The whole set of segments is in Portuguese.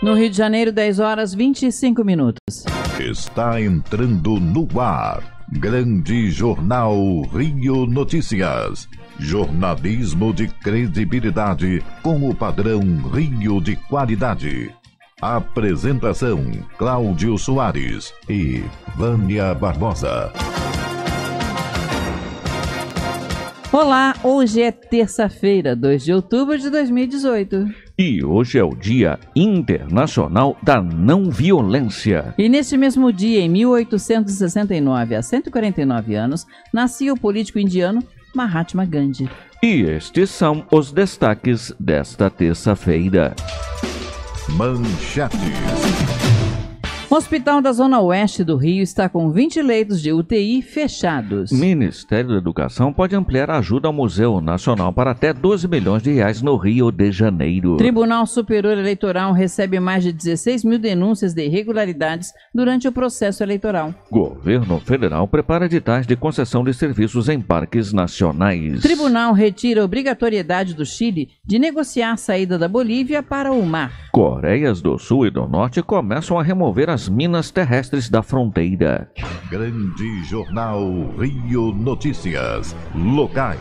No Rio de Janeiro, 10 horas 25 minutos. Está entrando no ar. Grande Jornal Rio Notícias. Jornalismo de credibilidade com o padrão Rio de qualidade. Apresentação: Cláudio Soares e Vânia Barbosa. Olá, hoje é terça-feira, 2 de outubro de 2018. E hoje é o Dia Internacional da Não Violência. E neste mesmo dia, em 1869, há 149 anos, nascia o político indiano Mahatma Gandhi. E estes são os destaques desta terça-feira. Manchetes. O Hospital da Zona Oeste do Rio está com 20 leitos de UTI fechados. Ministério da Educação pode ampliar a ajuda ao Museu Nacional para até 12 milhões de reais no Rio de Janeiro. Tribunal Superior Eleitoral recebe mais de 16 mil denúncias de irregularidades durante o processo eleitoral. Governo Federal prepara editais de concessão de serviços em parques nacionais. Tribunal retira a obrigatoriedade do Chile de negociar a saída da Bolívia para o mar. Coreias do Sul e do Norte começam a remover as nas minas terrestres da fronteira. Grande Jornal Rio Notícias. Locais.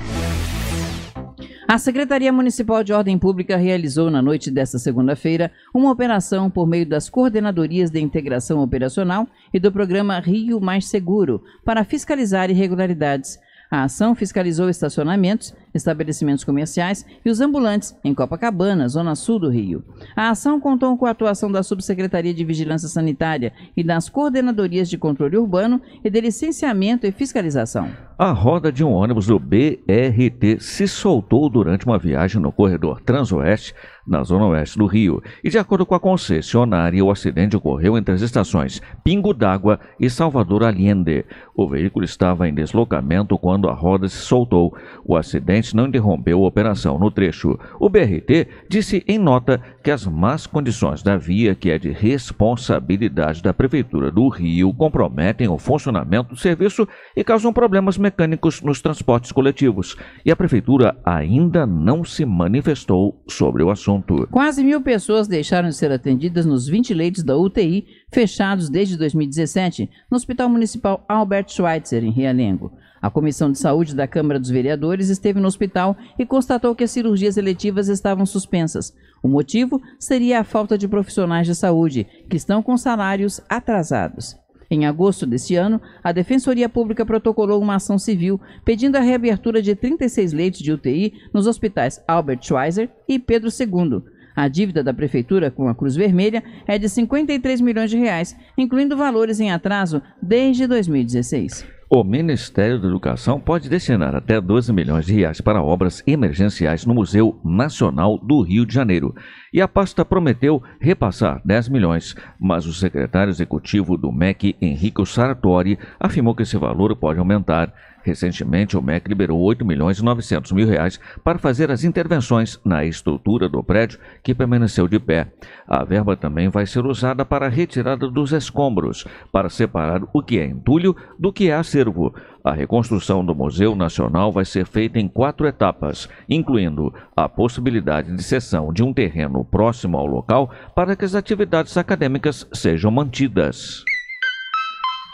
A Secretaria Municipal de Ordem Pública realizou na noite desta segunda-feira uma operação por meio das coordenadorias de integração operacional e do programa Rio Mais Seguro para fiscalizar irregularidades. A ação fiscalizou estacionamentos estabelecimentos comerciais e os ambulantes em Copacabana, zona sul do Rio. A ação contou com a atuação da Subsecretaria de Vigilância Sanitária e das coordenadorias de controle urbano e de licenciamento e fiscalização. A roda de um ônibus do BRT se soltou durante uma viagem no corredor Transoeste na zona oeste do Rio. E de acordo com a concessionária, o acidente ocorreu entre as estações Pingo d'Água e Salvador Allende. O veículo estava em deslocamento quando a roda se soltou. O acidente não interrompeu a operação no trecho. O BRT disse em nota que as más condições da via, que é de responsabilidade da Prefeitura do Rio, comprometem o funcionamento do serviço e causam problemas mecânicos nos transportes coletivos. E a Prefeitura ainda não se manifestou sobre o assunto assunto. Quase mil pessoas deixaram de ser atendidas nos 20 leitos da UTI fechados desde 2017 no Hospital Municipal Albert Schweitzer, em Realengo. A Comissão de Saúde da Câmara dos Vereadores esteve no hospital e constatou que as cirurgias eletivas estavam suspensas. O motivo seria a falta de profissionais de saúde, que estão com salários atrasados. Em agosto deste ano, a Defensoria Pública protocolou uma ação civil pedindo a reabertura de 36 leitos de UTI nos hospitais Albert Schweitzer e Pedro II. A dívida da prefeitura com a Cruz Vermelha é de 53 milhões de reais, incluindo valores em atraso desde 2016. O Ministério da Educação pode destinar até 12 milhões de reais para obras emergenciais no Museu Nacional do Rio de Janeiro. E a pasta prometeu repassar 10 milhões, mas o secretário executivo do MEC, Henrique Sartori, afirmou que esse valor pode aumentar Recentemente, o MEC liberou 8 milhões e 900 mil reais para fazer as intervenções na estrutura do prédio que permaneceu de pé. A verba também vai ser usada para a retirada dos escombros, para separar o que é entulho do que é acervo. A reconstrução do Museu Nacional vai ser feita em quatro etapas, incluindo a possibilidade de cessão de um terreno próximo ao local para que as atividades acadêmicas sejam mantidas.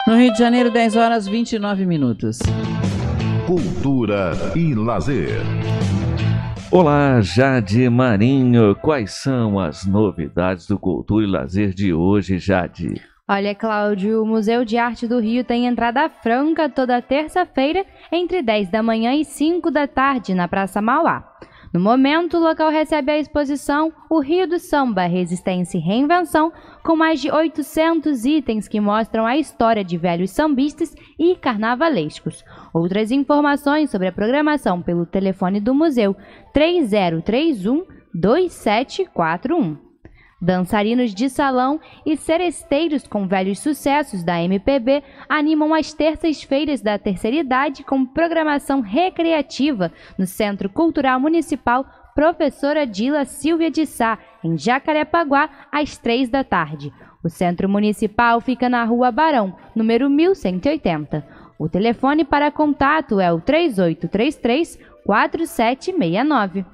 No Rio de Janeiro, 10 horas 29 minutos. Cultura e lazer. Olá, Jade Marinho. Quais são as novidades do Cultura e Lazer de hoje, Jade? Olha, Cláudio, o Museu de Arte do Rio tem entrada franca toda terça-feira, entre 10 da manhã e 5 da tarde, na Praça Mauá. No momento, o local recebe a exposição O Rio do Samba, Resistência e Reinvenção, com mais de 800 itens que mostram a história de velhos sambistas e carnavalescos. Outras informações sobre a programação pelo telefone do museu 3031 2741. Dançarinos de salão e seresteiros com velhos sucessos da MPB animam as terças-feiras da terceira idade com programação recreativa no Centro Cultural Municipal Professora Dila Silvia de Sá, em Jacarepaguá, às três da tarde. O centro municipal fica na Rua Barão, número 1180. O telefone para contato é o 3833 4769.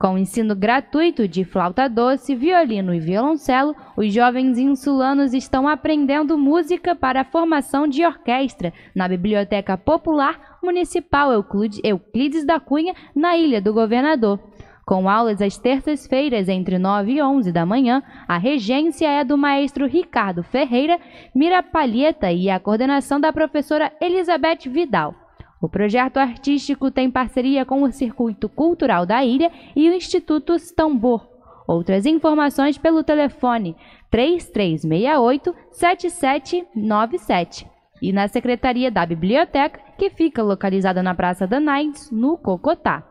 Com ensino gratuito de flauta doce, violino e violoncelo, os jovens insulanos estão aprendendo música para a formação de orquestra na Biblioteca Popular Municipal Euclides da Cunha, na Ilha do Governador. Com aulas às terças-feiras entre 9 e 11 da manhã, a regência é do maestro Ricardo Ferreira Mira Palheta e a coordenação da professora Elizabeth Vidal. O projeto artístico tem parceria com o Circuito Cultural da Ilha e o Instituto Tambor. Outras informações pelo telefone 3368 7797 e na Secretaria da Biblioteca, que fica localizada na Praça da Danais, no Cocotá.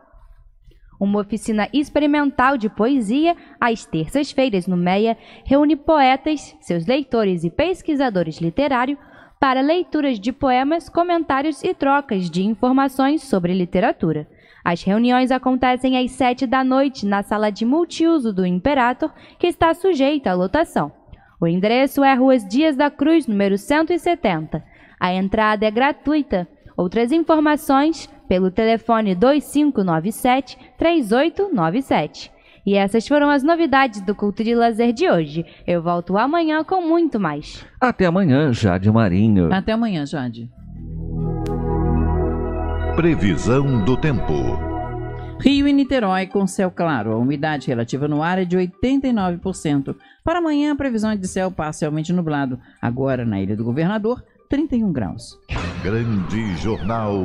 Uma oficina experimental de poesia, às terças-feiras no MEIA, reúne poetas, seus leitores e pesquisadores literários para leituras de poemas, comentários e trocas de informações sobre literatura. As reuniões acontecem às 7 da noite na sala de multiuso do Imperator, que está sujeita à lotação. O endereço é Ruas Dias da Cruz, número 170. A entrada é gratuita. Outras informações pelo telefone 2597 3897. E essas foram as novidades do Culto de Lazer de hoje. Eu volto amanhã com muito mais. Até amanhã, Jade Marinho. Até amanhã, Jade. Previsão do tempo. Rio e Niterói com céu claro. A umidade relativa no ar é de 89%. Para amanhã, a previsão é de céu parcialmente nublado. Agora, na Ilha do Governador, 31 graus. Grande Jornal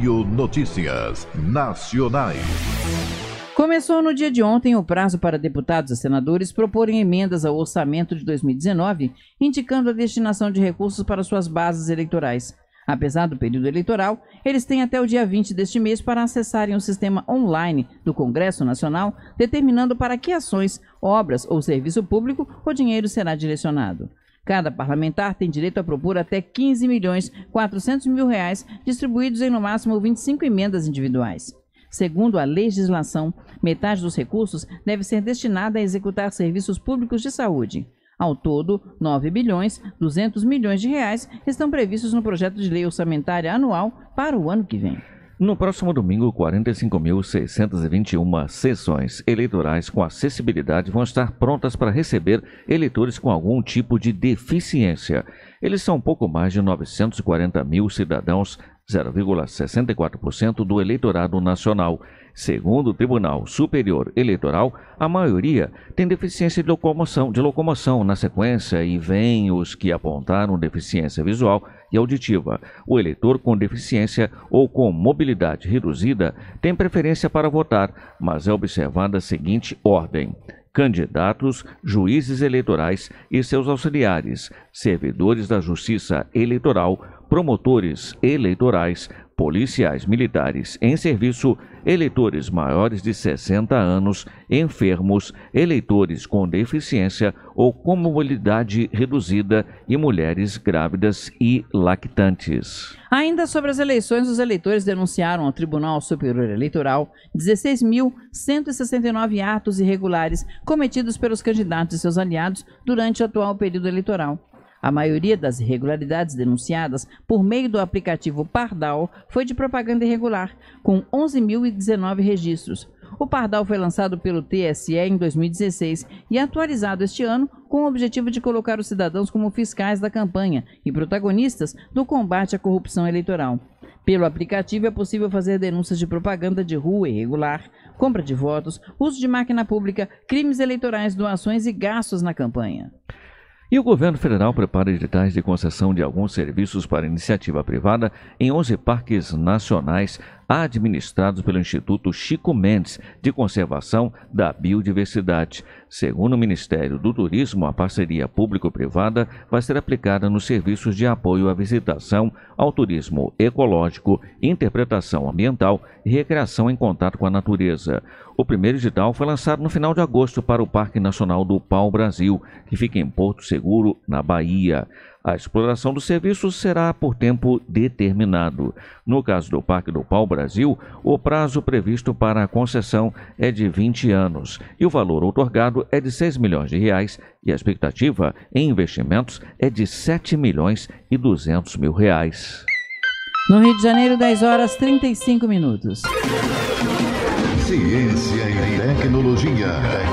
Rio Notícias Nacionais. Começou no dia de ontem o prazo para deputados e senadores proporem emendas ao orçamento de 2019, indicando a destinação de recursos para suas bases eleitorais. Apesar do período eleitoral, eles têm até o dia 20 deste mês para acessarem o sistema online do Congresso Nacional, determinando para que ações, obras ou serviço público o dinheiro será direcionado. Cada parlamentar tem direito a propor até 15 milhões 400 mil reais, distribuídos em no máximo 25 emendas individuais. Segundo a legislação, metade dos recursos deve ser destinada a executar serviços públicos de saúde. Ao todo, 9 bilhões 200 milhões de reais estão previstos no projeto de lei orçamentária anual para o ano que vem. No próximo domingo, 45.621 sessões eleitorais com acessibilidade vão estar prontas para receber eleitores com algum tipo de deficiência. Eles são pouco mais de 940 mil cidadãos 0,64% do eleitorado nacional. Segundo o Tribunal Superior Eleitoral, a maioria tem deficiência de locomoção, de locomoção na sequência e vem os que apontaram deficiência visual e auditiva. O eleitor com deficiência ou com mobilidade reduzida tem preferência para votar, mas é observada a seguinte ordem: candidatos, juízes eleitorais e seus auxiliares, servidores da Justiça Eleitoral, promotores eleitorais, policiais militares em serviço, eleitores maiores de 60 anos, enfermos, eleitores com deficiência ou com mobilidade reduzida e mulheres grávidas e lactantes. Ainda sobre as eleições, os eleitores denunciaram ao Tribunal Superior Eleitoral 16.169 atos irregulares cometidos pelos candidatos e seus aliados durante o atual período eleitoral. A maioria das irregularidades denunciadas por meio do aplicativo Pardal foi de propaganda irregular, com 11.019 registros. O Pardal foi lançado pelo TSE em 2016 e atualizado este ano com o objetivo de colocar os cidadãos como fiscais da campanha e protagonistas do combate à corrupção eleitoral. Pelo aplicativo é possível fazer denúncias de propaganda de rua irregular, compra de votos, uso de máquina pública, crimes eleitorais, doações e gastos na campanha. E o governo federal prepara editais de concessão de alguns serviços para iniciativa privada em 11 parques nacionais administrados pelo Instituto Chico Mendes de Conservação da Biodiversidade. Segundo o Ministério do Turismo, a parceria público-privada vai ser aplicada nos serviços de apoio à visitação, ao turismo ecológico, interpretação ambiental e recreação em contato com a natureza. O primeiro edital foi lançado no final de agosto para o Parque Nacional do Pau Brasil, que fica em Porto Seguro, na Bahia. A exploração do serviço será por tempo determinado. No caso do Parque do Pau Brasil, o prazo previsto para a concessão é de 20 anos e o valor otorgado é de 6 milhões de reais e a expectativa em investimentos é de 7 milhões e 200 mil reais. No Rio de Janeiro, 10 horas 35 minutos. Ciência e tecnologia.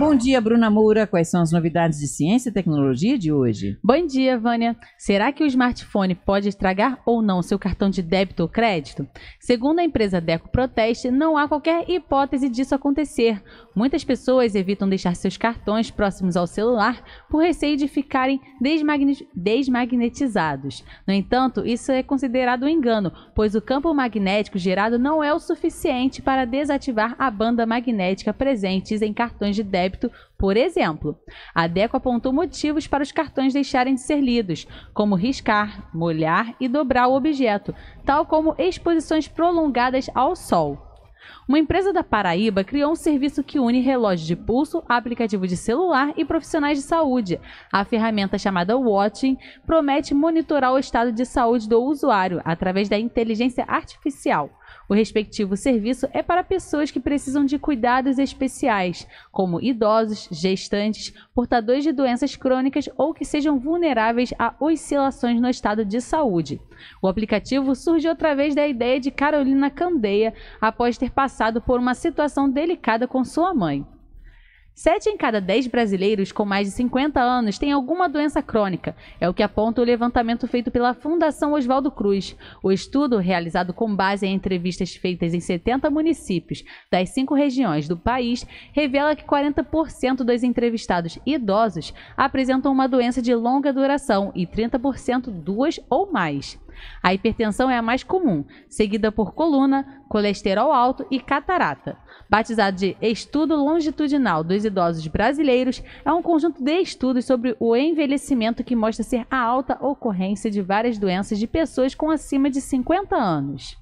Bom dia, Bruna Moura. Quais são as novidades de ciência e tecnologia de hoje? Bom dia, Vânia. Será que o smartphone pode estragar ou não seu cartão de débito ou crédito? Segundo a empresa Deco Proteste, não há qualquer hipótese disso acontecer. Muitas pessoas evitam deixar seus cartões próximos ao celular por receio de ficarem desmagne... desmagnetizados. No entanto, isso é considerado um engano, pois o campo magnético gerado não é o suficiente para desativar a banda magnética presentes em cartões de débito débito, por exemplo. A DECO apontou motivos para os cartões deixarem de ser lidos, como riscar, molhar e dobrar o objeto, tal como exposições prolongadas ao sol. Uma empresa da Paraíba criou um serviço que une relógio de pulso, aplicativo de celular e profissionais de saúde. A ferramenta chamada Watching promete monitorar o estado de saúde do usuário através da inteligência artificial. O respectivo serviço é para pessoas que precisam de cuidados especiais, como idosos, gestantes, portadores de doenças crônicas ou que sejam vulneráveis a oscilações no estado de saúde. O aplicativo surgiu através da ideia de Carolina Candeia após ter passado por uma situação delicada com sua mãe. Sete em cada dez brasileiros com mais de 50 anos têm alguma doença crônica, é o que aponta o levantamento feito pela Fundação Oswaldo Cruz. O estudo, realizado com base em entrevistas feitas em 70 municípios das cinco regiões do país, revela que 40% dos entrevistados idosos apresentam uma doença de longa duração e 30% duas ou mais. A hipertensão é a mais comum, seguida por coluna, colesterol alto e catarata. Batizado de Estudo Longitudinal dos Idosos Brasileiros, é um conjunto de estudos sobre o envelhecimento que mostra ser a alta ocorrência de várias doenças de pessoas com acima de 50 anos.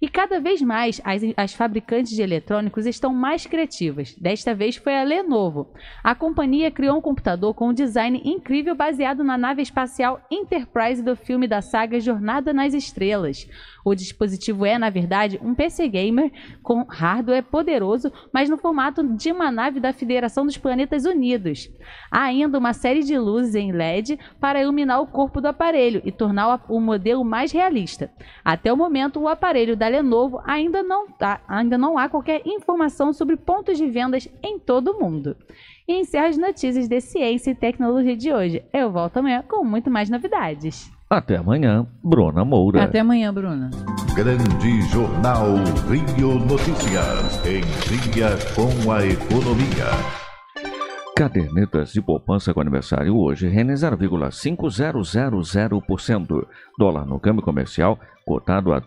E cada vez mais as, as fabricantes de eletrônicos estão mais criativas. Desta vez foi a Lenovo. A companhia criou um computador com um design incrível baseado na nave espacial Enterprise do filme da saga Jornada nas Estrelas. O dispositivo é, na verdade, um PC gamer com hardware poderoso, mas no formato de uma nave da Federação dos Planetas Unidos. Há ainda uma série de luzes em LED para iluminar o corpo do aparelho e tornar o modelo mais realista. Até o momento, o aparelho da Lenovo ainda não, tá, ainda não há qualquer informação sobre pontos de vendas em todo o mundo. E encerro as notícias de ciência e tecnologia de hoje. Eu volto amanhã com muito mais novidades. Até amanhã, Bruna Moura. Até amanhã, Bruna. Grande Jornal Rio Notícias, em dia com a economia. Cadernetas de poupança com aniversário hoje rendem 0,5000%. Dólar no câmbio comercial cotado a R$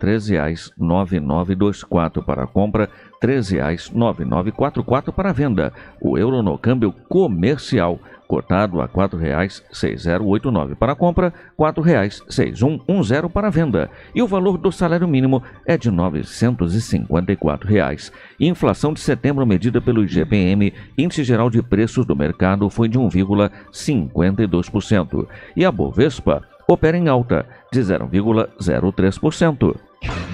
13,9924 para compra, R$ 13,9944 para venda. O euro no câmbio comercial cotado a R$ 4,6089 para compra, R$ 4,6110 para venda, e o valor do salário mínimo é de R$ 954. Reais. Inflação de setembro medida pelo IGPM, Índice Geral de Preços do Mercado, foi de 1,52%, e a Bovespa opera em alta de 0,03%.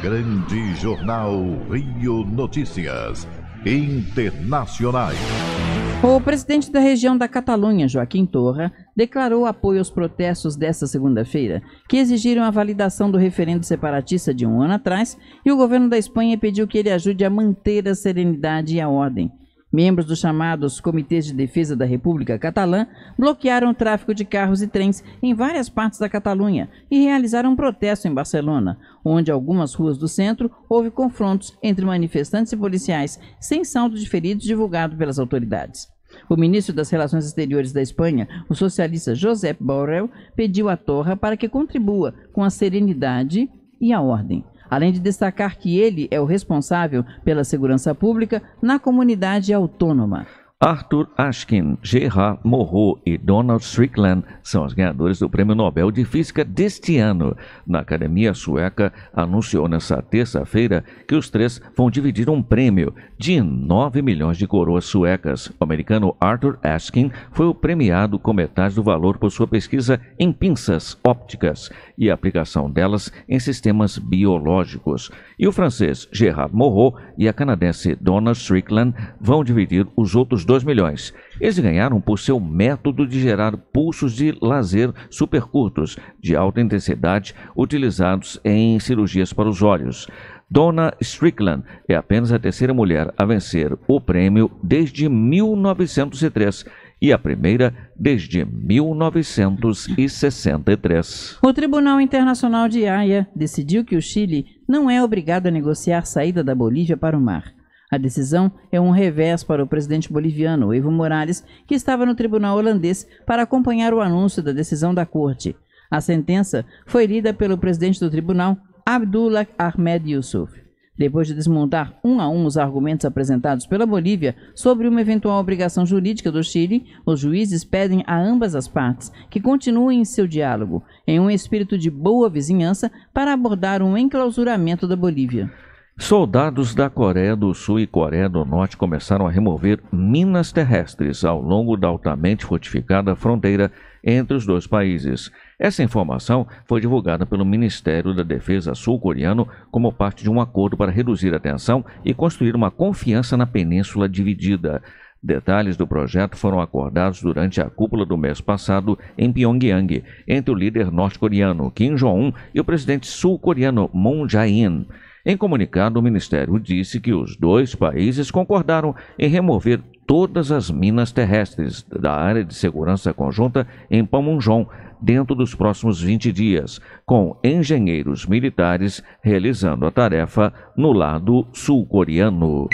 Grande Jornal Rio Notícias Internacionais. O presidente da região da Catalunha, Joaquim Torra, declarou apoio aos protestos desta segunda-feira, que exigiram a validação do referendo separatista de um ano atrás, e o governo da Espanha pediu que ele ajude a manter a serenidade e a ordem. Membros dos chamados Comitês de Defesa da República Catalã bloquearam o tráfego de carros e trens em várias partes da Catalunha e realizaram um protesto em Barcelona, onde algumas ruas do centro houve confrontos entre manifestantes e policiais, sem saldo de feridos divulgado pelas autoridades. O ministro das Relações Exteriores da Espanha, o socialista Josep Borrell, pediu à Torra para que contribua com a serenidade e a ordem além de destacar que ele é o responsável pela segurança pública na comunidade autônoma. Arthur Ashkin, Gerard Morro e Donald Strickland são os ganhadores do Prêmio Nobel de Física deste ano. Na Academia Sueca anunciou nesta terça-feira que os três vão dividir um prêmio de 9 milhões de coroas suecas. O americano Arthur Ashkin foi o premiado com metade do valor por sua pesquisa em pinças ópticas e a aplicação delas em sistemas biológicos. E o francês Gerard Moreau e a canadense Donna Strickland vão dividir os outros 2 milhões. Eles ganharam por seu método de gerar pulsos de lazer super curtos, de alta intensidade, utilizados em cirurgias para os olhos. Donna Strickland é apenas a terceira mulher a vencer o prêmio desde 1903 e a primeira desde 1963. O Tribunal Internacional de Haia decidiu que o Chile não é obrigado a negociar saída da Bolívia para o mar. A decisão é um revés para o presidente boliviano Evo Morales, que estava no tribunal holandês para acompanhar o anúncio da decisão da corte. A sentença foi lida pelo presidente do tribunal, Abdullah Ahmed Yusuf. Depois de desmontar um a um os argumentos apresentados pela Bolívia sobre uma eventual obrigação jurídica do Chile, os juízes pedem a ambas as partes que continuem seu diálogo, em um espírito de boa vizinhança, para abordar um enclausuramento da Bolívia. Soldados da Coreia do Sul e Coreia do Norte começaram a remover minas terrestres ao longo da altamente fortificada fronteira entre os dois países. Essa informação foi divulgada pelo Ministério da Defesa sul-coreano como parte de um acordo para reduzir a tensão e construir uma confiança na península dividida. Detalhes do projeto foram acordados durante a cúpula do mês passado em Pyongyang, entre o líder norte-coreano Kim Jong-un e o presidente sul-coreano Moon Jae-in. Em comunicado, o Ministério disse que os dois países concordaram em remover todas as minas terrestres da área de segurança conjunta em Pamunjom dentro dos próximos 20 dias, com engenheiros militares realizando a tarefa no lado sul-coreano.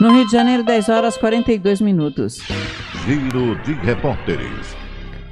No Rio de Janeiro, 10 horas 42 minutos. Giro de repórteres.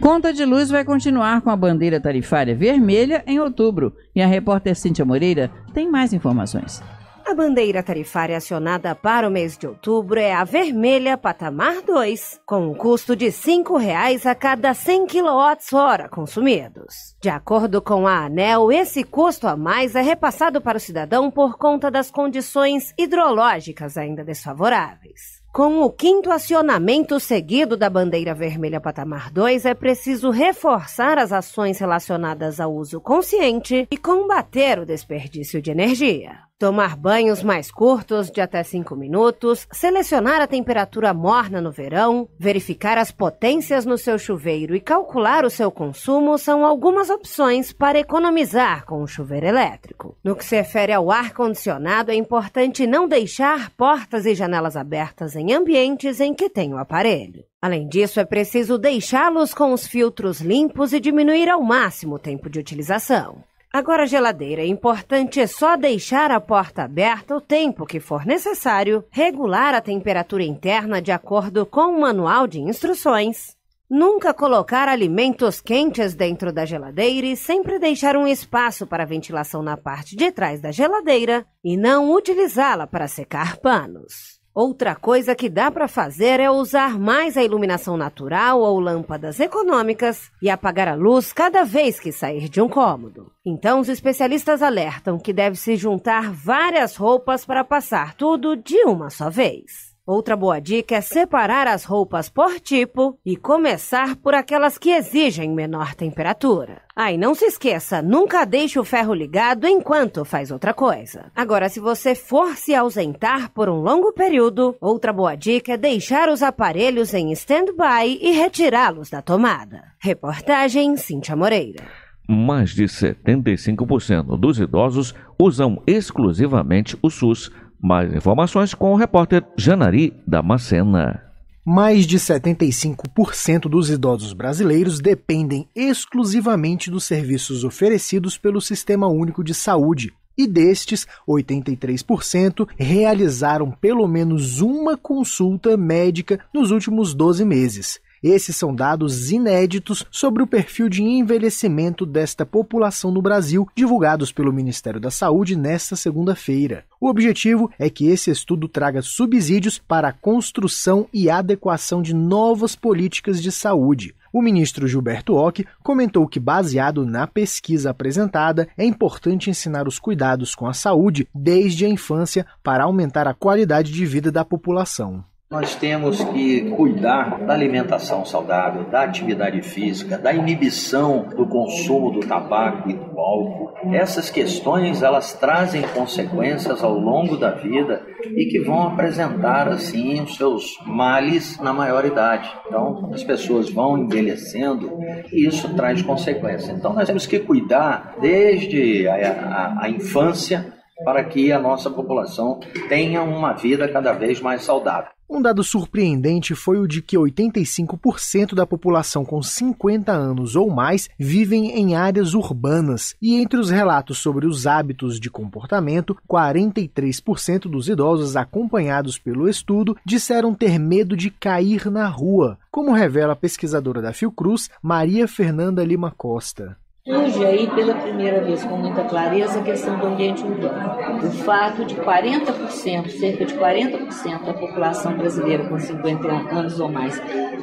Conta de luz vai continuar com a bandeira tarifária vermelha em outubro. E a repórter Cíntia Moreira tem mais informações. A bandeira tarifária acionada para o mês de outubro é a vermelha patamar 2, com um custo de R$ 5,00 a cada 100 kWh consumidos. De acordo com a ANEL, esse custo a mais é repassado para o cidadão por conta das condições hidrológicas ainda desfavoráveis. Com o quinto acionamento seguido da bandeira vermelha patamar 2, é preciso reforçar as ações relacionadas ao uso consciente e combater o desperdício de energia. Tomar banhos mais curtos, de até 5 minutos, selecionar a temperatura morna no verão, verificar as potências no seu chuveiro e calcular o seu consumo são algumas opções para economizar com o chuveiro elétrico. No que se refere ao ar-condicionado, é importante não deixar portas e janelas abertas em ambientes em que tem o aparelho. Além disso, é preciso deixá-los com os filtros limpos e diminuir ao máximo o tempo de utilização. Agora, geladeira, importante é só deixar a porta aberta o tempo que for necessário, regular a temperatura interna de acordo com o manual de instruções. Nunca colocar alimentos quentes dentro da geladeira e sempre deixar um espaço para ventilação na parte de trás da geladeira e não utilizá-la para secar panos. Outra coisa que dá para fazer é usar mais a iluminação natural ou lâmpadas econômicas e apagar a luz cada vez que sair de um cômodo. Então, os especialistas alertam que deve se juntar várias roupas para passar tudo de uma só vez. Outra boa dica é separar as roupas por tipo e começar por aquelas que exigem menor temperatura. Ah, não se esqueça, nunca deixe o ferro ligado enquanto faz outra coisa. Agora, se você for se ausentar por um longo período, outra boa dica é deixar os aparelhos em stand-by e retirá-los da tomada. Reportagem Cintia Moreira mais de 75% dos idosos usam exclusivamente o SUS mais informações com o repórter Janari Damascena. Mais de 75% dos idosos brasileiros dependem exclusivamente dos serviços oferecidos pelo Sistema Único de Saúde. E destes, 83% realizaram pelo menos uma consulta médica nos últimos 12 meses. Esses são dados inéditos sobre o perfil de envelhecimento desta população no Brasil, divulgados pelo Ministério da Saúde nesta segunda-feira. O objetivo é que esse estudo traga subsídios para a construção e adequação de novas políticas de saúde. O ministro Gilberto Ock comentou que, baseado na pesquisa apresentada, é importante ensinar os cuidados com a saúde desde a infância para aumentar a qualidade de vida da população. Nós temos que cuidar da alimentação saudável, da atividade física, da inibição do consumo do tabaco e do álcool. Essas questões elas trazem consequências ao longo da vida e que vão apresentar assim os seus males na maioridade. Então, as pessoas vão envelhecendo e isso traz consequências. Então, nós temos que cuidar desde a, a, a infância para que a nossa população tenha uma vida cada vez mais saudável. Um dado surpreendente foi o de que 85% da população com 50 anos ou mais vivem em áreas urbanas, e entre os relatos sobre os hábitos de comportamento, 43% dos idosos acompanhados pelo estudo disseram ter medo de cair na rua, como revela a pesquisadora da Fiocruz, Maria Fernanda Lima Costa. Surge aí pela primeira vez com muita clareza a questão do ambiente urbano. O fato de 40%, cerca de 40% da população brasileira com 50 anos ou mais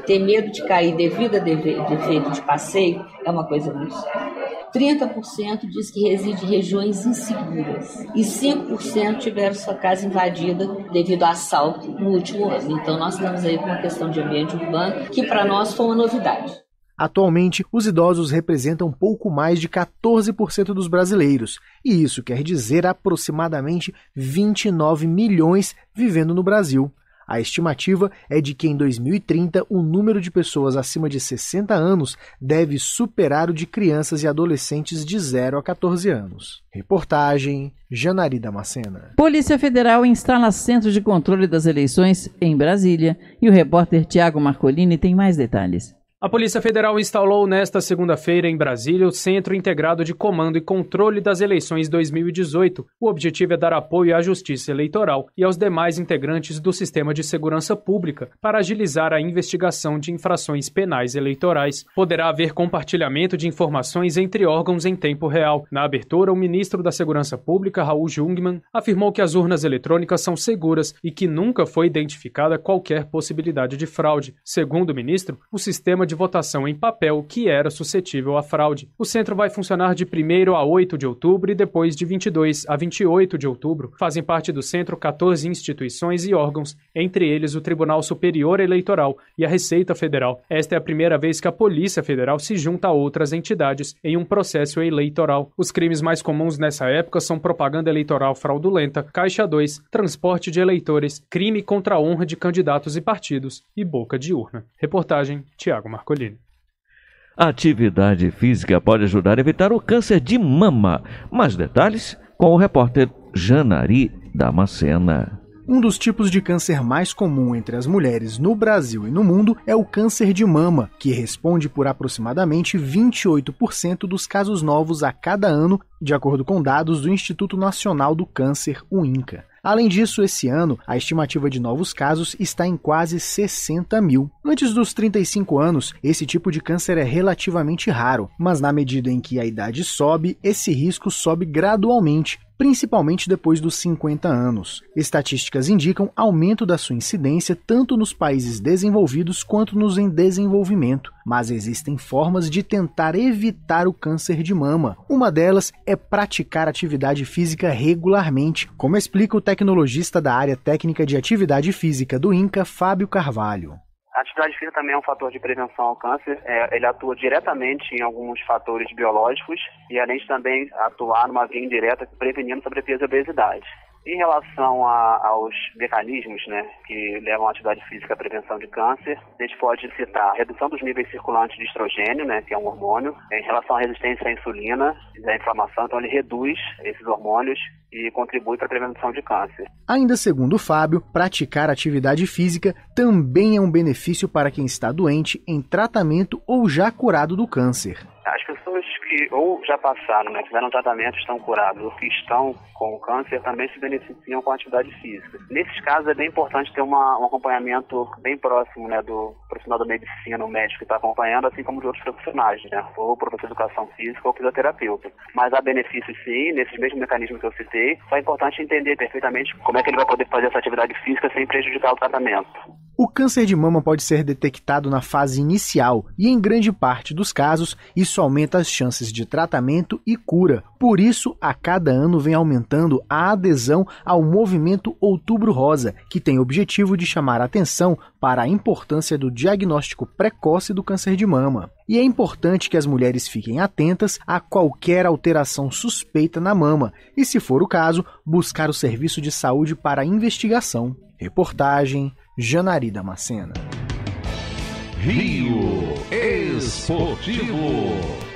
ter medo de cair devido a defeito de passeio é uma coisa muito séria. 30% diz que reside em regiões inseguras e 5% tiveram sua casa invadida devido a assalto no último ano. Então, nós estamos aí com uma questão de ambiente urbano que para nós foi uma novidade. Atualmente, os idosos representam pouco mais de 14% dos brasileiros, e isso quer dizer aproximadamente 29 milhões vivendo no Brasil. A estimativa é de que em 2030 o número de pessoas acima de 60 anos deve superar o de crianças e adolescentes de 0 a 14 anos. Reportagem Janari Damascena. Polícia Federal instala centro de controle das eleições em Brasília e o repórter Tiago Marcolini tem mais detalhes. A Polícia Federal instalou nesta segunda-feira em Brasília o Centro Integrado de Comando e Controle das Eleições 2018. O objetivo é dar apoio à Justiça Eleitoral e aos demais integrantes do sistema de segurança pública para agilizar a investigação de infrações penais eleitorais. Poderá haver compartilhamento de informações entre órgãos em tempo real. Na abertura, o ministro da Segurança Pública, Raul Jungmann, afirmou que as urnas eletrônicas são seguras e que nunca foi identificada qualquer possibilidade de fraude. Segundo o ministro, o sistema de votação em papel que era suscetível à fraude. O centro vai funcionar de 1 a 8 de outubro e depois de 22 a 28 de outubro. Fazem parte do centro 14 instituições e órgãos, entre eles o Tribunal Superior Eleitoral e a Receita Federal. Esta é a primeira vez que a Polícia Federal se junta a outras entidades em um processo eleitoral. Os crimes mais comuns nessa época são propaganda eleitoral fraudulenta, caixa 2, transporte de eleitores, crime contra a honra de candidatos e partidos e boca de urna. Reportagem Tiago Marcolini. A atividade física pode ajudar a evitar o câncer de mama. Mais detalhes com o repórter Janari Damascena. Um dos tipos de câncer mais comum entre as mulheres no Brasil e no mundo é o câncer de mama, que responde por aproximadamente 28% dos casos novos a cada ano, de acordo com dados do Instituto Nacional do Câncer, o INCA. Além disso, esse ano, a estimativa de novos casos está em quase 60 mil. Antes dos 35 anos, esse tipo de câncer é relativamente raro, mas na medida em que a idade sobe, esse risco sobe gradualmente principalmente depois dos 50 anos. Estatísticas indicam aumento da sua incidência tanto nos países desenvolvidos quanto nos em desenvolvimento, mas existem formas de tentar evitar o câncer de mama. Uma delas é praticar atividade física regularmente, como explica o tecnologista da área técnica de atividade física do INCA, Fábio Carvalho. A atividade física também é um fator de prevenção ao câncer. É, ele atua diretamente em alguns fatores biológicos e, além de também atuar numa via indireta prevenindo sobrepeso e obesidade. Em relação a, aos mecanismos né, que levam à atividade física à prevenção de câncer, a gente pode citar a redução dos níveis circulantes de estrogênio, né, que é um hormônio, em relação à resistência à insulina e à inflamação, então ele reduz esses hormônios e contribui para a prevenção de câncer. Ainda segundo o Fábio, praticar atividade física também é um benefício para quem está doente em tratamento ou já curado do câncer. As que ou já passaram, né, tiveram tratamento, estão curados, ou que estão com câncer, também se beneficiam com a atividade física. Nesses casos é bem importante ter uma, um acompanhamento bem próximo né, do profissional da medicina, o médico que está acompanhando, assim como de outros profissionais, né, ou professor de educação física ou fisioterapeuta. Mas há benefícios sim, nesses mesmos mecanismos que eu citei, só é importante entender perfeitamente como é que ele vai poder fazer essa atividade física sem prejudicar o tratamento. O câncer de mama pode ser detectado na fase inicial e, em grande parte dos casos, isso aumenta as chances chances de tratamento e cura. Por isso, a cada ano vem aumentando a adesão ao movimento Outubro Rosa, que tem o objetivo de chamar atenção para a importância do diagnóstico precoce do câncer de mama. E é importante que as mulheres fiquem atentas a qualquer alteração suspeita na mama e, se for o caso, buscar o serviço de saúde para investigação. Reportagem Janari Damascena. Rio Esportivo.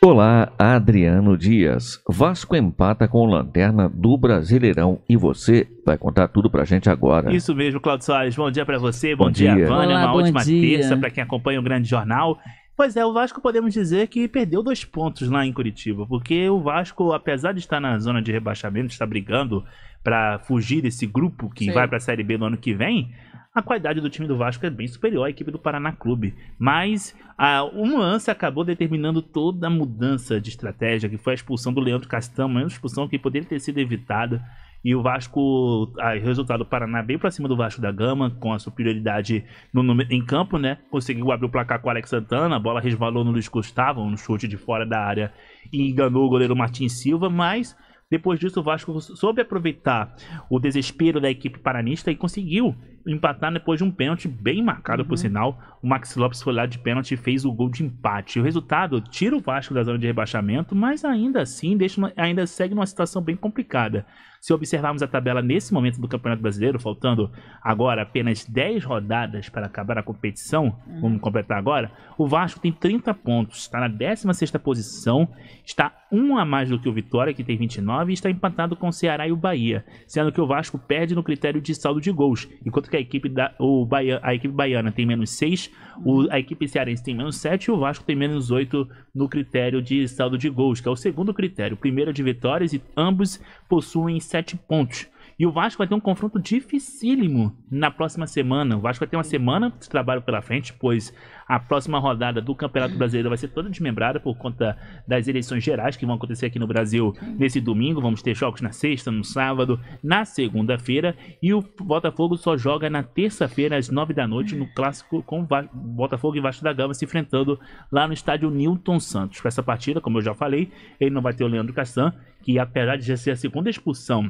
Olá, Adriano Dias. Vasco empata com o Lanterna do Brasileirão e você vai contar tudo pra gente agora. Isso mesmo, Claudio Soares. Bom dia para você, bom, bom dia, dia. Vânia. Olá, Uma ótima dia. terça para quem acompanha o Grande Jornal. Pois é, o Vasco podemos dizer que perdeu dois pontos lá em Curitiba, porque o Vasco, apesar de estar na zona de rebaixamento, está brigando para fugir desse grupo que Sim. vai para a Série B no ano que vem, a qualidade do time do Vasco é bem superior à equipe do Paraná Clube, mas a, ah, o lance acabou determinando toda a mudança de estratégia, que foi a expulsão do Leandro Castão, uma expulsão que poderia ter sido evitada. E o Vasco, a, ah, resultado do Paraná bem para cima do Vasco da Gama, com a superioridade no, no, em campo, né? Conseguiu abrir o placar com o Alex Santana, a bola resvalou no Luiz Gustavo, um chute de fora da área e enganou o goleiro Martins Silva, mas depois disso, o Vasco soube aproveitar o desespero da equipe paranista e conseguiu empatar depois de um pênalti bem marcado, uhum. por sinal. O Max Lopes foi lá de pênalti e fez o gol de empate. O resultado tira o Vasco da zona de rebaixamento, mas ainda assim deixa uma, ainda segue numa situação bem complicada. Se observarmos a tabela nesse momento do Campeonato Brasileiro, faltando agora apenas 10 rodadas para acabar a competição, uhum. vamos completar agora, o Vasco tem 30 pontos, está na 16ª posição, está um a mais do que o Vitória, que tem 29, e está empatado com o Ceará e o Bahia, sendo que o Vasco perde no critério de saldo de gols, enquanto que a equipe, da, o Bahia, a equipe baiana tem menos 6, o, hum. a equipe cearense tem menos 7 e o Vasco tem menos 8 no critério de saldo de gols, que é o segundo critério, o primeiro é de vitórias e ambos possuem 7 7 pontos. E o Vasco vai ter um confronto dificílimo na próxima semana. O Vasco vai ter uma semana de trabalho pela frente, pois a próxima rodada do Campeonato Brasileiro vai ser toda desmembrada por conta das eleições gerais que vão acontecer aqui no Brasil nesse domingo. Vamos ter jogos na sexta, no sábado, na segunda-feira. E o Botafogo só joga na terça-feira, às nove da noite, no clássico com Botafogo e Vasco da Gama se enfrentando lá no estádio Newton Santos. Com essa partida, como eu já falei, ele não vai ter o Leandro Castan, que apesar de já ser a segunda expulsão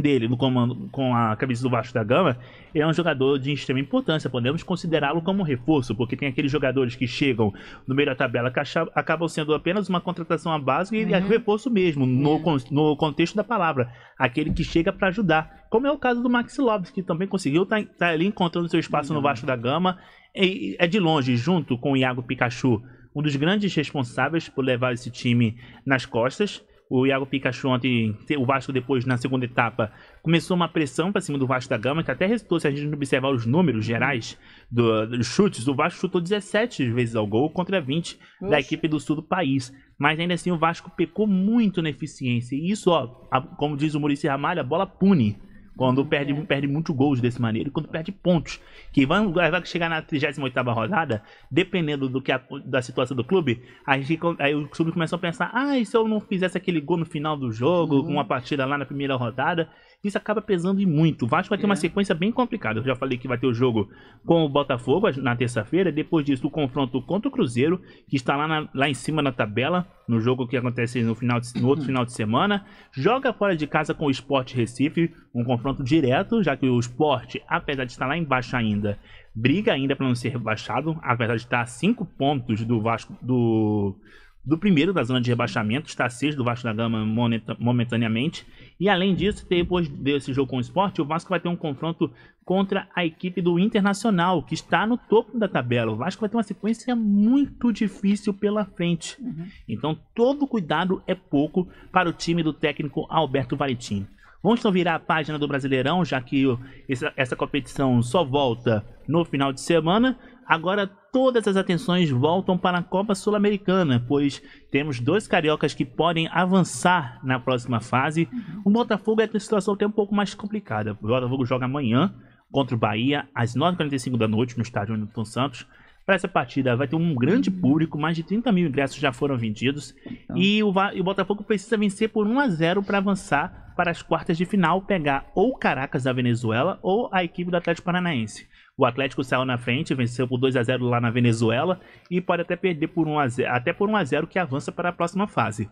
dele no comando com a cabeça do Vasco da Gama, ele é um jogador de extrema importância. Podemos considerá-lo como um reforço, porque tem aqueles jogadores que chegam no meio da tabela que acabam sendo apenas uma contratação à base e é uhum. é reforço mesmo, no, uhum. no contexto da palavra. Aquele que chega para ajudar. Como é o caso do Maxi Lopes, que também conseguiu estar tá, tá ali encontrando seu espaço uhum. no Vasco da Gama. E, é de longe, junto com o Iago Pikachu, um dos grandes responsáveis por levar esse time nas costas. O Iago Pikachu ontem, o Vasco depois na segunda etapa, começou uma pressão para cima do Vasco da Gama, que até resultou, se a gente observar os números gerais do, dos chutes, o Vasco chutou 17 vezes ao gol contra 20 da equipe do sul do país. Mas ainda assim o Vasco pecou muito na eficiência. E isso, ó, a, como diz o Murici Ramalho, a bola pune. Quando uhum. perde, é. perde muito gols desse maneiro e quando perde pontos. Que vai, vai chegar na 38 rodada, dependendo do que a, da situação do clube, aí, aí o clube começa a pensar: ah, e se eu não fizesse aquele gol no final do jogo, uhum. uma partida lá na primeira rodada? isso acaba pesando e muito. O Vasco vai ter é. uma sequência bem complicada. Eu já falei que vai ter o jogo com o Botafogo na terça-feira. Depois disso, o confronto contra o Cruzeiro, que está lá, na, lá em cima na tabela, no jogo que acontece no, final de, no outro uhum. final de semana. Joga fora de casa com o Sport Recife, um confronto direto, já que o Sport, apesar de estar lá embaixo ainda, briga ainda para não ser rebaixado, apesar de estar a 5 pontos do Vasco do do primeiro da zona de rebaixamento, está a 6 do Vasco da Gama momentaneamente. E além disso, depois desse jogo com o esporte, o Vasco vai ter um confronto contra a equipe do Internacional, que está no topo da tabela. O Vasco vai ter uma sequência muito difícil pela frente. Uhum. Então, todo cuidado é pouco para o time do técnico Alberto Valentim. Vamos então virar a página do Brasileirão, já que essa, essa competição só volta no final de semana. Agora todas as atenções voltam para a Copa Sul-Americana, pois temos dois cariocas que podem avançar na próxima fase. O Botafogo é uma situação até um pouco mais complicada. O Botafogo joga amanhã contra o Bahia às 9h45 da noite no estádio Newton Santos. Para essa partida vai ter um grande público, mais de 30 mil ingressos já foram vendidos. Então. E, o, e o Botafogo precisa vencer por 1 a 0 para avançar para as quartas de final, pegar ou Caracas da Venezuela ou a equipe do Atlético Paranaense. O Atlético saiu na frente, venceu por 2 a 0 lá na Venezuela e pode até perder por 1 a 0, até por 1 a 0 que avança para a próxima fase.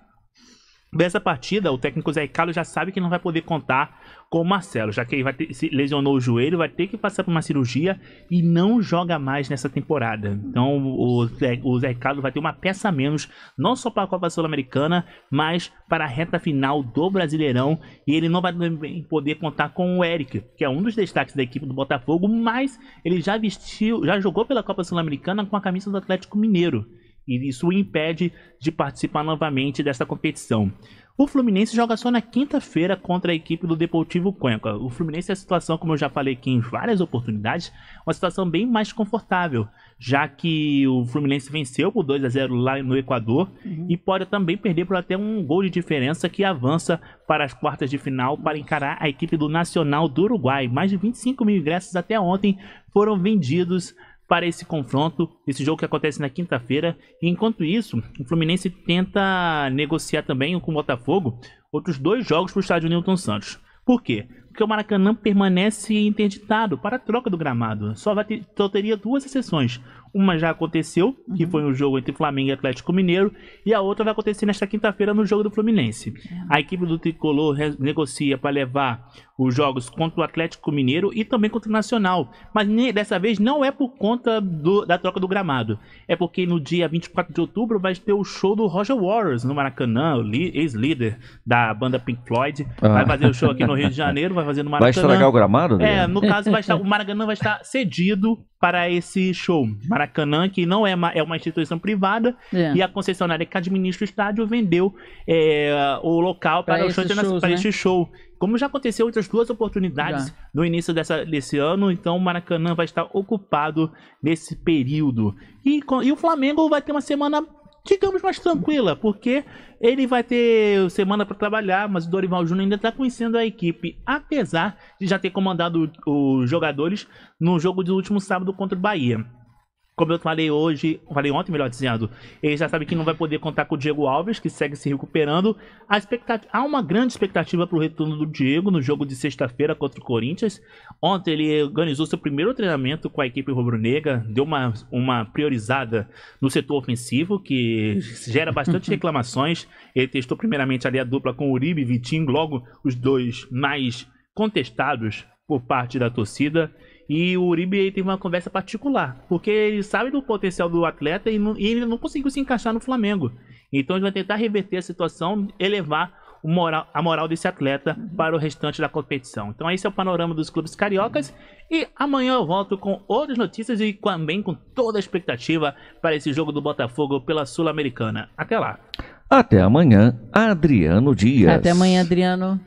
Dessa partida, o técnico Zé Carlos já sabe que não vai poder contar com o Marcelo, já que ele vai ter, se lesionou o joelho, vai ter que passar por uma cirurgia e não joga mais nessa temporada. Então o, Zé, o Zé Carlos vai ter uma peça a menos, não só para a Copa Sul-Americana, mas para a reta final do Brasileirão. E ele não vai poder contar com o Eric, que é um dos destaques da equipe do Botafogo, mas ele já vestiu, já jogou pela Copa Sul-Americana com a camisa do Atlético Mineiro e isso o impede de participar novamente desta competição. O Fluminense joga só na quinta-feira contra a equipe do Deportivo Cuenca. O Fluminense é a situação, como eu já falei aqui em várias oportunidades, uma situação bem mais confortável, já que o Fluminense venceu por 2 a 0 lá no Equador uhum. e pode também perder por até um gol de diferença que avança para as quartas de final para encarar a equipe do Nacional do Uruguai. Mais de 25 mil ingressos até ontem foram vendidos para esse confronto, esse jogo que acontece na quinta-feira. Enquanto isso, o Fluminense tenta negociar também com o Botafogo outros dois jogos para o estádio Newton Santos. Por quê? Porque o Maracanã permanece interditado para a troca do gramado. Só, vai ter, só teria duas exceções. Uma já aconteceu, que uhum. foi o um jogo entre Flamengo e Atlético Mineiro, e a outra vai acontecer nesta quinta-feira no jogo do Fluminense. É. A equipe do Tricolor negocia para levar os jogos contra o Atlético Mineiro e também contra o Nacional. Mas dessa vez não é por conta do, da troca do gramado. É porque no dia 24 de outubro vai ter o show do Roger Waters no Maracanã, ex-líder da banda Pink Floyd. Ah. Vai fazer o show aqui no Rio de Janeiro, vai fazer no Maracanã. Vai estragar o gramado? É, né? É, no caso vai estar, o Maracanã vai estar cedido para esse show. Maracanã, que não é uma, é uma instituição privada, é. e a concessionária que administra o estádio vendeu é, o local para, para o show, shows, para né? este show. Como já aconteceu outras duas oportunidades já. no início dessa, desse ano, então o Maracanã vai estar ocupado nesse período. E, e o Flamengo vai ter uma semana digamos, mais tranquila, porque ele vai ter semana para trabalhar, mas o Dorival Júnior ainda está conhecendo a equipe, apesar de já ter comandado os jogadores no jogo do último sábado contra o Bahia. Como eu falei hoje, falei ontem, melhor dizendo, ele já sabe que não vai poder contar com o Diego Alves, que segue se recuperando. A expectativa, há uma grande expectativa para o retorno do Diego no jogo de sexta-feira contra o Corinthians. Ontem ele organizou seu primeiro treinamento com a equipe rubro-negra, deu uma, uma priorizada no setor ofensivo, que gera bastante reclamações. Ele testou primeiramente ali a dupla com Uribe e Vitinho, logo os dois mais contestados por parte da torcida. E o Uribe ele teve uma conversa particular, porque ele sabe do potencial do atleta e, não, e ele não conseguiu se encaixar no Flamengo. Então ele vai tentar reverter a situação, elevar Moral, a moral desse atleta uhum. para o restante da competição. Então esse é o panorama dos clubes cariocas e amanhã eu volto com outras notícias e também com toda a expectativa para esse jogo do Botafogo pela Sul-Americana. Até lá. Até amanhã, Adriano Dias. Até amanhã, Adriano.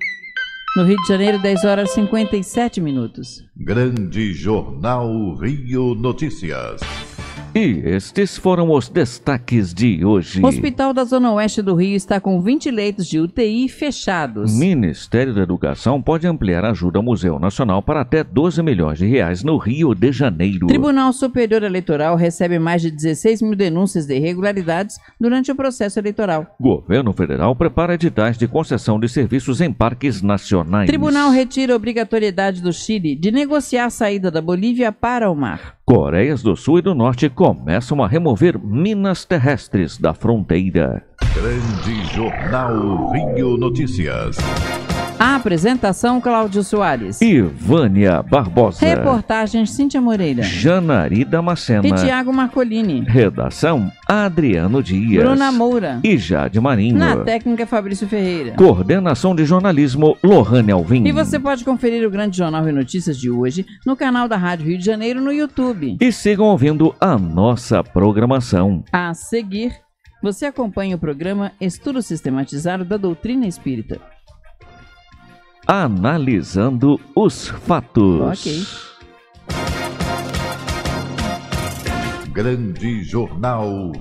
No Rio de Janeiro, 10 horas 57 minutos. Grande Jornal Rio Notícias. E estes foram os destaques de hoje. O Hospital da Zona Oeste do Rio está com 20 leitos de UTI fechados. Ministério da Educação pode ampliar a ajuda ao Museu Nacional para até 12 milhões de reais no Rio de Janeiro. Tribunal Superior Eleitoral recebe mais de 16 mil denúncias de irregularidades durante o processo eleitoral. Governo Federal prepara editais de concessão de serviços em parques nacionais. Tribunal retira a obrigatoriedade do Chile de negociar a saída da Bolívia para o mar. Coreias do Sul e do Norte com começam a remover minas terrestres da fronteira. Grande Jornal Rio Notícias. A apresentação Cláudio Soares. Ivânia Barbosa. Reportagem Cíntia Moreira. Janari Damascena. E Tiago Marcolini. Redação Adriano Dias. Bruna Moura. E Jade Marinho. Na técnica Fabrício Ferreira. Coordenação de jornalismo Lohane Alvim. E você pode conferir o grande jornal e notícias de hoje no canal da Rádio Rio de Janeiro no YouTube. E sigam ouvindo a nossa programação. A seguir, você acompanha o programa Estudo Sistematizado da Doutrina Espírita analisando os fatos. Grande Jornal